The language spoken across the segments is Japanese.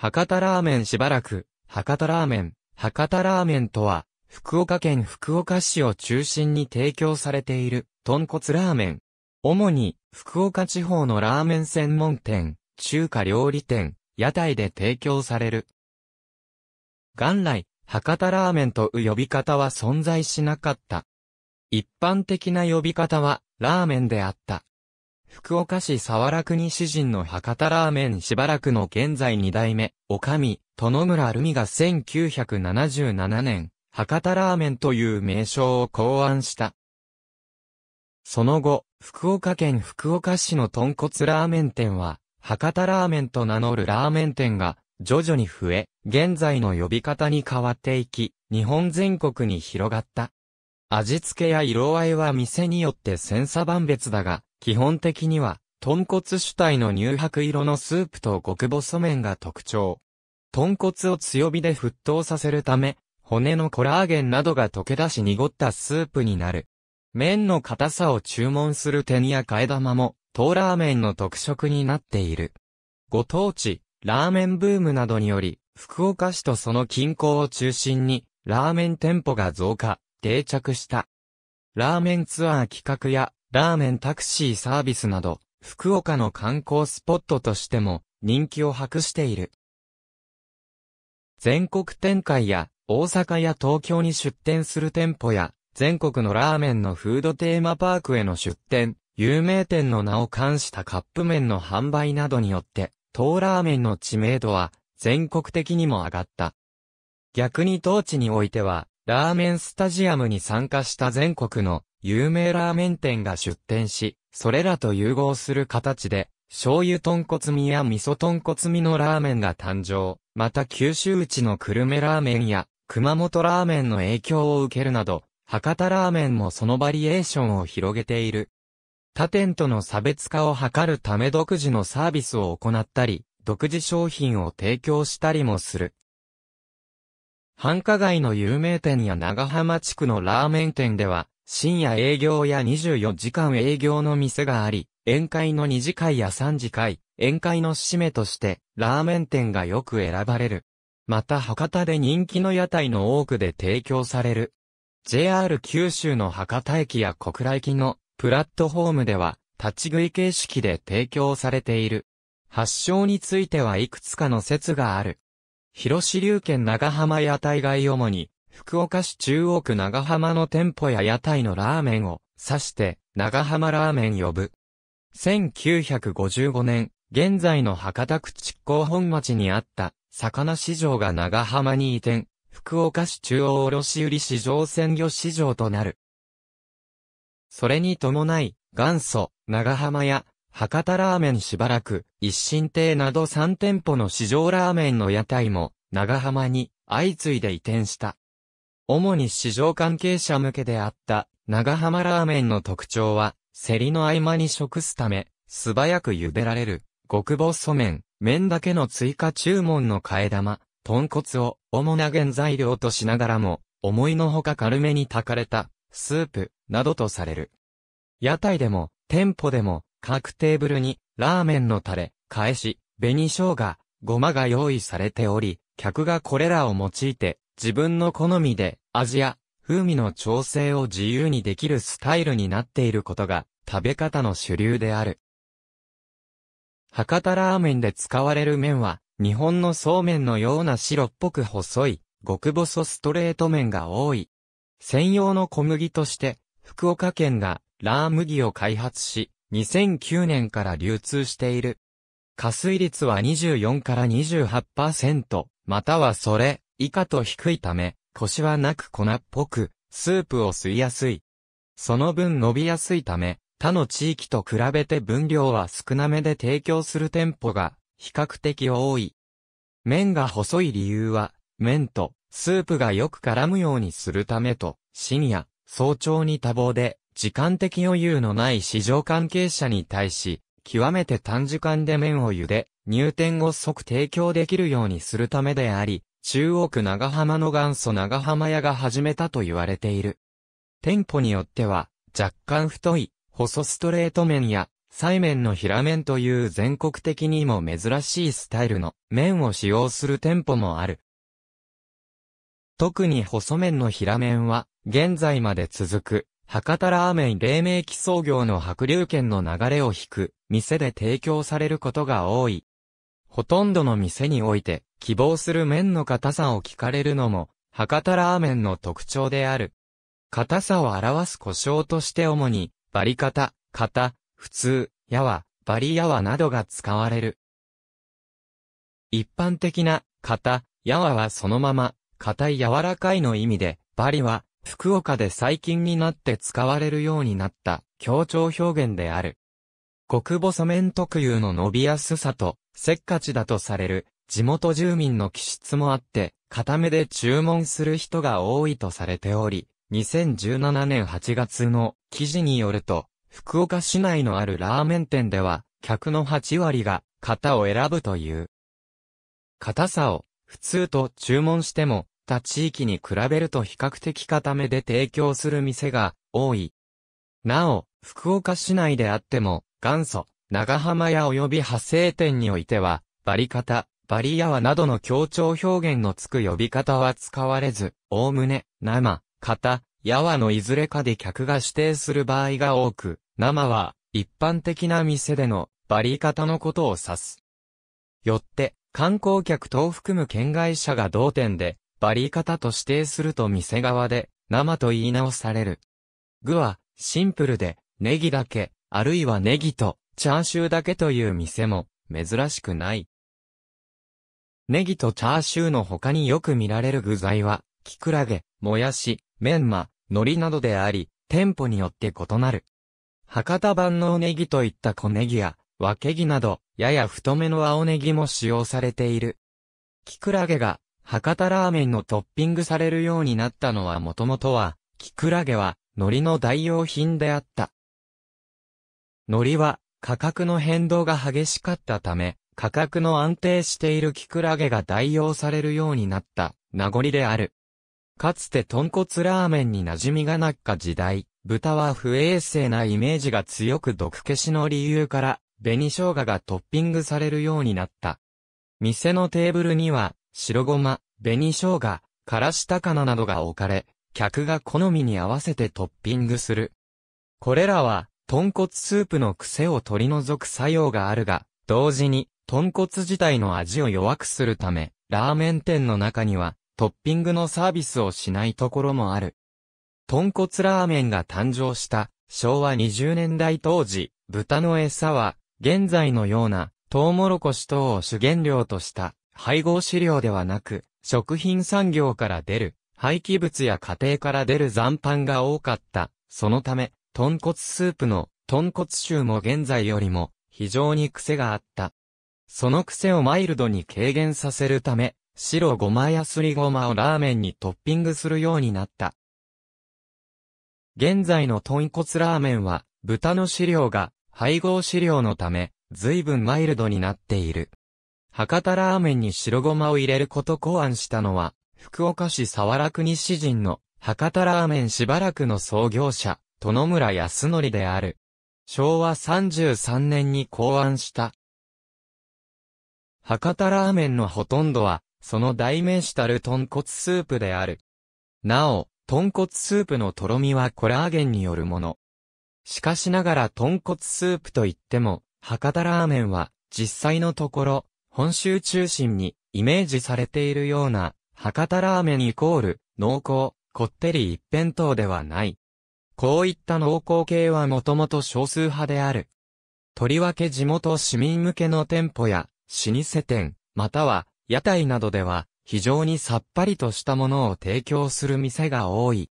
博多ラーメンしばらく、博多ラーメン、博多ラーメンとは、福岡県福岡市を中心に提供されている、豚骨ラーメン。主に、福岡地方のラーメン専門店、中華料理店、屋台で提供される。元来、博多ラーメンという呼び方は存在しなかった。一般的な呼び方は、ラーメンであった。福岡市沢楽に詩人の博多ラーメンしばらくの現在二代目、おかみ、殿村るみが1977年、博多ラーメンという名称を考案した。その後、福岡県福岡市の豚骨ラーメン店は、博多ラーメンと名乗るラーメン店が、徐々に増え、現在の呼び方に変わっていき、日本全国に広がった。味付けや色合いは店によって千差万別だが、基本的には、豚骨主体の乳白色のスープと極細麺が特徴。豚骨を強火で沸騰させるため、骨のコラーゲンなどが溶け出し濁ったスープになる。麺の硬さを注文する点や替え玉も、唐ラーメンの特色になっている。ご当地、ラーメンブームなどにより、福岡市とその近郊を中心に、ラーメン店舗が増加、定着した。ラーメンツアー企画やラーメンタクシーサービスなど、福岡の観光スポットとしても人気を博している。全国展開や大阪や東京に出店する店舗や全国のラーメンのフードテーマパークへの出店、有名店の名を冠したカップ麺の販売などによって、当ラーメンの知名度は全国的にも上がった。逆に当地においては、ラーメンスタジアムに参加した全国の有名ラーメン店が出店し、それらと融合する形で、醤油豚骨味や味噌豚骨味のラーメンが誕生。また九州内の久留米ラーメンや、熊本ラーメンの影響を受けるなど、博多ラーメンもそのバリエーションを広げている。他店との差別化を図るため独自のサービスを行ったり、独自商品を提供したりもする。繁華街の有名店や長浜地区のラーメン店では、深夜営業や24時間営業の店があり、宴会の2次会や3次会、宴会の締めとして、ラーメン店がよく選ばれる。また博多で人気の屋台の多くで提供される。JR 九州の博多駅や小倉駅のプラットホームでは、立ち食い形式で提供されている。発祥についてはいくつかの説がある。広支流圏長浜屋台街主に、福岡市中央区長浜の店舗や屋台のラーメンを指して、長浜ラーメン呼ぶ。1955年、現在の博多区築港本町にあった、魚市場が長浜に移転、福岡市中央卸売市場鮮魚市場となる。それに伴い、元祖、長浜や、博多ラーメンしばらく、一心亭など3店舗の市場ラーメンの屋台も、長浜に、相次いで移転した。主に市場関係者向けであった、長浜ラーメンの特徴は、競りの合間に食すため、素早く茹でられる、極細麺、麺だけの追加注文の替え玉、豚骨を主な原材料としながらも、思いのほか軽めに炊かれた、スープ、などとされる。屋台でも、店舗でも、各テーブルに、ラーメンのタレ、返し、紅生姜、ごまが用意されており、客がこれらを用いて、自分の好みで味や風味の調整を自由にできるスタイルになっていることが食べ方の主流である。博多ラーメンで使われる麺は日本のそうめんのような白っぽく細い極細ストレート麺が多い。専用の小麦として福岡県がラー麦を開発し2009年から流通している。加水率は24から28%、またはそれ以下と低いため、腰はなく粉っぽく、スープを吸いやすい。その分伸びやすいため、他の地域と比べて分量は少なめで提供する店舗が比較的多い。麺が細い理由は、麺とスープがよく絡むようにするためと、深夜、早朝に多忙で、時間的余裕のない市場関係者に対し、極めて短時間で麺を茹で、入店後即提供できるようにするためであり、中央区長浜の元祖長浜屋が始めたと言われている。店舗によっては、若干太い、細ストレート麺や、細麺の平麺という全国的にも珍しいスタイルの麺を使用する店舗もある。特に細麺の平麺は、現在まで続く、博多ラーメン黎明期創業の白龍県の流れを引く、店で提供されることが多い。ほとんどの店において、希望する麺の硬さを聞かれるのも、博多ラーメンの特徴である。硬さを表す故障として主に、バリ型、型、普通、やわ、バリやわなどが使われる。一般的な、型、やわはそのまま、硬い柔らかいの意味で、バリは、福岡で最近になって使われるようになった、強調表現である。極細麺特有の伸びやすさと、せっかちだとされる、地元住民の気質もあって、固めで注文する人が多いとされており、2017年8月の記事によると、福岡市内のあるラーメン店では、客の8割が型を選ぶという。硬さを普通と注文しても、他地域に比べると比較的固めで提供する店が多い。なお、福岡市内であっても、元祖、長浜屋及び派生店においては、バリ方、バリヤワなどの強調表現のつく呼び方は使われず、おおむね、生、型、ヤワのいずれかで客が指定する場合が多く、生は、一般的な店での、バリ方のことを指す。よって、観光客等含む県外者が同店で、バリ方と指定すると店側で、生と言い直される。具は、シンプルで、ネギだけ、あるいはネギとチャーシューだけという店も珍しくない。ネギとチャーシューの他によく見られる具材は、キクラゲ、もやし、メンマ、海苔などであり、店舗によって異なる。博多万能ネギといった小ネギや、わけぎなど、やや太めの青ネギも使用されている。キクラゲが、博多ラーメンのトッピングされるようになったのはもともとは、キクラゲは、海苔の代用品であった。海苔は価格の変動が激しかったため、価格の安定しているキクラゲが代用されるようになった名残である。かつて豚骨ラーメンに馴染みがなった時代、豚は不衛生なイメージが強く毒消しの理由から、紅生姜がトッピングされるようになった。店のテーブルには、白ごま、紅生姜、からし高菜などが置かれ、客が好みに合わせてトッピングする。これらは、豚骨スープの癖を取り除く作用があるが、同時に、豚骨自体の味を弱くするため、ラーメン店の中には、トッピングのサービスをしないところもある。豚骨ラーメンが誕生した、昭和20年代当時、豚の餌は、現在のような、トウモロコシ等を主原料とした、配合飼料ではなく、食品産業から出る、廃棄物や家庭から出る残飯が多かった。そのため、豚骨スープの豚骨臭も現在よりも非常に癖があった。その癖をマイルドに軽減させるため、白ごまやすりごまをラーメンにトッピングするようになった。現在の豚骨ラーメンは、豚の飼料が配合飼料のため、随分マイルドになっている。博多ラーメンに白ごまを入れること考案したのは、福岡市沢楽西人の博多ラーメンしばらくの創業者、殿村康則である。昭和33年に考案した。博多ラーメンのほとんどは、その代名詞たる豚骨スープである。なお、豚骨スープのとろみはコラーゲンによるもの。しかしながら豚骨スープといっても、博多ラーメンは、実際のところ、本州中心にイメージされているような、博多ラーメンイコール、濃厚、こってり一辺倒ではない。こういった農耕系はもともと少数派である。とりわけ地元市民向けの店舗や、老舗店、または、屋台などでは、非常にさっぱりとしたものを提供する店が多い。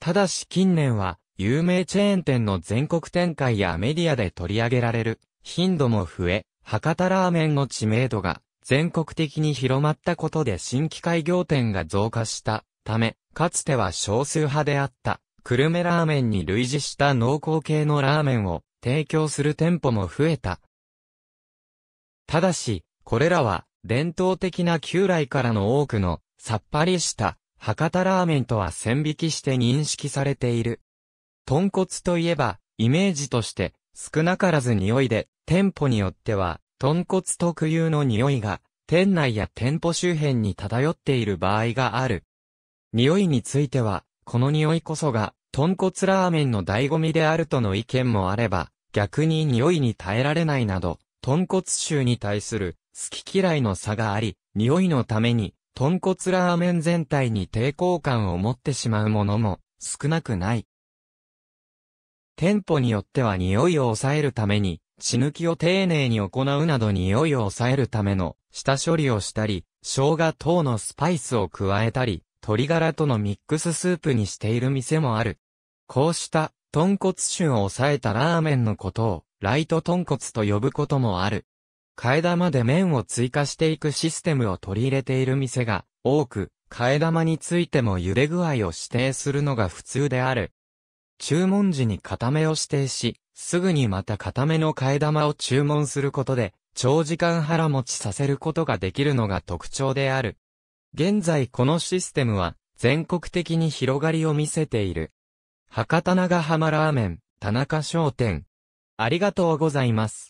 ただし近年は、有名チェーン店の全国展開やメディアで取り上げられる、頻度も増え、博多ラーメンの知名度が、全国的に広まったことで新規開業店が増加したため、かつては少数派であったクルメラーメンに類似した濃厚系のラーメンを提供する店舗も増えた。ただし、これらは伝統的な旧来からの多くのさっぱりした博多ラーメンとは線引きして認識されている。豚骨といえば、イメージとして少なからず匂いで、店舗によっては豚骨特有の匂いが店内や店舗周辺に漂っている場合がある。匂いについては、この匂いこそが、豚骨ラーメンの醍醐味であるとの意見もあれば、逆に匂いに耐えられないなど、豚骨臭に対する好き嫌いの差があり、匂いのために、豚骨ラーメン全体に抵抗感を持ってしまうものも少なくない。店舗によっては匂いを抑えるために、血抜きを丁寧に行うなど匂いを抑えるための下処理をしたり、生姜等のスパイスを加えたり、鶏ガラとのミックススープにしている店もある。こうした豚骨種を抑えたラーメンのことをライト豚骨と呼ぶこともある。替え玉で麺を追加していくシステムを取り入れている店が多く、替え玉についても茹で具合を指定するのが普通である。注文時に固めを指定し、すぐにまた固めの替え玉を注文することで、長時間腹持ちさせることができるのが特徴である。現在このシステムは全国的に広がりを見せている。博多長浜ラーメン、田中商店。ありがとうございます。